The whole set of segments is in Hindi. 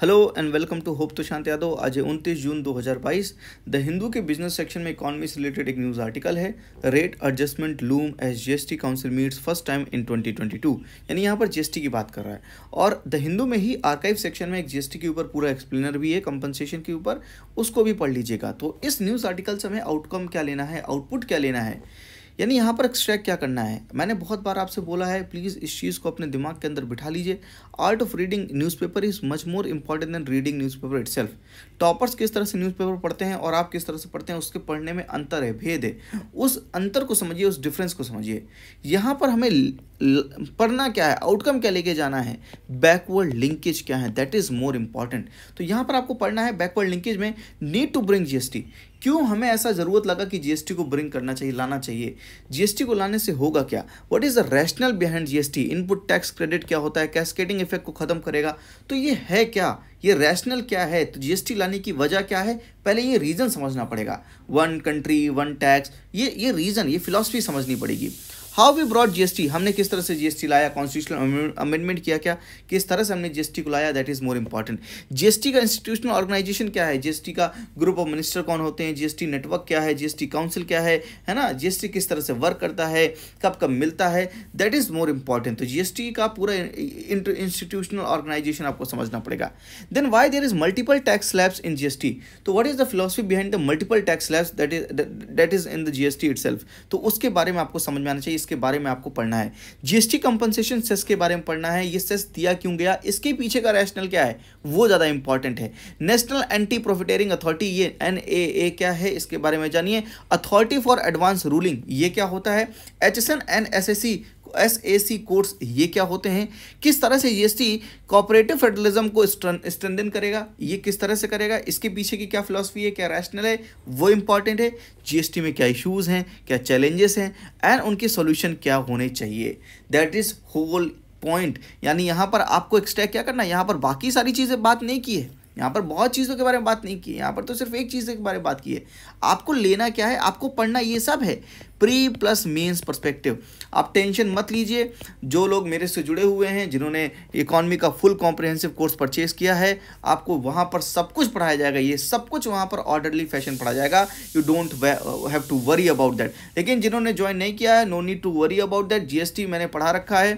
hello and welcome to hope तो शांत यादव आज उनतीस जून 2022 द हिंदू के बिजनेस सेक्शन में इकोनॉमी से रिलेटेड एक न्यूज़ आर्टिकल है rate adjustment loom as GST council meets first time in 2022 यानी यहाँ पर जीएसटी की बात कर रहा है और द हिंदू में ही आर्काइव सेक्शन में एक जीएसटी के ऊपर पूरा एक्सप्लेनर भी है कंपनसेशन के ऊपर उसको भी पढ़ लीजिएगा तो इस न्यूज़ आर्टिकल से हमें आउटकम क्या लेना है आउटपुट क्या लेना है यानी यहाँ पर स्ट्रैक क्या करना है मैंने बहुत बार आपसे बोला है प्लीज़ इस चीज़ को अपने दिमाग के अंदर बिठा लीजिए art of reading newspaper is much more important than reading newspaper itself toppers किस तरह से न्यूज़पेपर पढ़ते हैं और आप किस तरह से पढ़ते हैं उसके पढ़ने में अंतर है भेद है उस अंतर को समझिए उस डिफरेंस को समझिए यहाँ पर हमें पढ़ना क्या है आउटकम क्या लेके जाना है बैकवर्ड लिंकेज क्या है दैट इज़ मोर इंपॉर्टेंट तो यहां पर आपको पढ़ना है बैकवर्ड लिंकेज में नीड टू ब्रिंग जीएसटी क्यों हमें ऐसा ज़रूरत लगा कि जीएसटी को ब्रिंग करना चाहिए लाना चाहिए जीएसटी को लाने से होगा क्या what is the rationale behind GST input tax credit क्या होता है कैस्केटिंग इफेक्ट को ख़त्म करेगा तो ये है क्या ये रैशनल क्या है तो जीएसटी लाने की वजह क्या है पहले ये रीज़न समझना पड़ेगा वन कंट्री वन टैक्स ये ये रीज़न ये फिलासफी समझनी पड़ेगी हाउ वी ब्रॉड जीएसटी हमने किस तरह से जीएसटी लाया कॉन्स्टिट्यूशनल अमेंडमेंट किया क्या किस तरह से हमने जीएसटी को लाया that is more important GST का इंस्टीट्यूशनल ऑर्गेनाइजेशन क्या है जीएसटी का ग्रुप ऑफ मिनिस्टर कौन होते हैं जीएसटी नेटवर्क क्या है जीएसटी काउंसिल क्या है है ना जीएसटी किस तरह से वर्क करता है कब कब मिलता है दैट इज मोर इंपॉर्टेंट तो जीएसटी का पूरा इंस्टीट्यूशनल ऑर्गेनाइजेशन आपको समझना पड़ेगा then why there is multiple tax slabs in GST तो what is the philosophy behind the multiple tax slabs that is that is in the GST it तो उसके बारे में आपको समझ में आना चाहिए इसके बारे में आपको पढ़ना है जीएसटी कंपनसेशन सेस के बारे में पढ़ना है ये सेस दिया क्यों गया इसके पीछे का रैशनल क्या है वो ज़्यादा इंपॉर्टेंट है नेशनल एंटी प्रोफिटेरिंग अथॉरिटी ये एन क्या है इसके बारे में जानिए अथॉरिटी फॉर एडवांस रूलिंग ये क्या होता है H S N and S S C S A C codes ये क्या होते हैं किस तरह से G S T cooperative federalism को स्ट्रेंदन करेगा ये किस तरह से करेगा इसके पीछे की क्या फिलोसफी है क्या रैशनल है वो इंपॉर्टेंट है जीएसटी में क्या इश्यूज़ हैं क्या चैलेंजेस हैं एंड उनके सोल्यूशन क्या होने चाहिए दैट इज़ होल पॉइंट यानी यहाँ पर आपको एक्स्ट्रा क्या करना है यहाँ पर बाकी सारी चीज़ें बात नहीं की है यहाँ पर बहुत चीज़ों के बारे में बात नहीं की यहाँ पर तो सिर्फ एक चीज़ के बारे में बात की है आपको लेना क्या है आपको पढ़ना ये सब है प्री प्लस मेंस पर्सपेक्टिव आप टेंशन मत लीजिए जो लोग मेरे से जुड़े हुए हैं जिन्होंने इकोनॉमी का फुल कॉम्प्रिहेंसिव कोर्स परचेस किया है आपको वहाँ पर सब कुछ पढ़ाया जाएगा ये सब कुछ वहाँ पर ऑर्डरली फैशन पढ़ाया जाएगा you don't have to worry about that लेकिन जिन्होंने ज्वाइन नहीं किया है no need to worry about that GST मैंने पढ़ा रखा है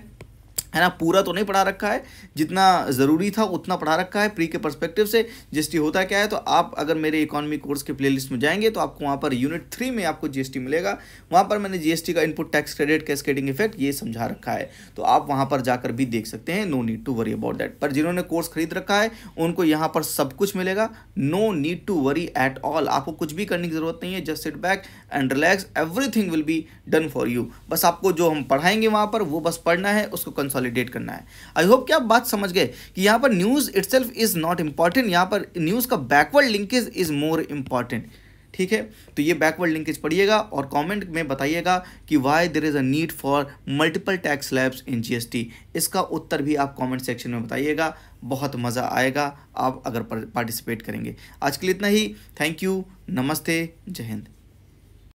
है ना पूरा तो नहीं पढ़ा रखा है जितना ज़रूरी था उतना पढ़ा रखा है प्री के पर्सपेक्टिव से जीएसटी होता क्या है तो आप अगर मेरे इकोनॉमी कोर्स के प्लेलिस्ट में जाएंगे तो आपको वहाँ पर यूनिट थ्री में आपको जीएसटी मिलेगा वहाँ पर मैंने जीएसटी का input tax credit cascading effect ये समझा रखा है तो आप वहाँ पर जाकर भी देख सकते हैं no need to worry about that पर जिन्होंने कोर्स खरीद रखा है उनको यहाँ पर सब कुछ मिलेगा no need to worry at all आपको कुछ भी करने की ज़रूरत नहीं है just sit back and relax every will be done for you बस आपको जो हम पढ़ाएंगे वहाँ पर वो बस पढ़ना है उसको कंसॉल कंसोलिडेट करना है आई होप कि आप बात समझ गए कि यहाँ पर news it is not important यहाँ पर न्यूज़ का backward linkage is more important ठीक है तो ये बैकवर्ड लिंकेज पढ़िएगा और कमेंट में बताइएगा कि why there is a need for multiple tax slabs in GST इसका उत्तर भी आप कमेंट सेक्शन में बताइएगा बहुत मज़ा आएगा आप अगर पार्टिसिपेट करेंगे आज के लिए इतना ही थैंक यू नमस्ते जय हिंद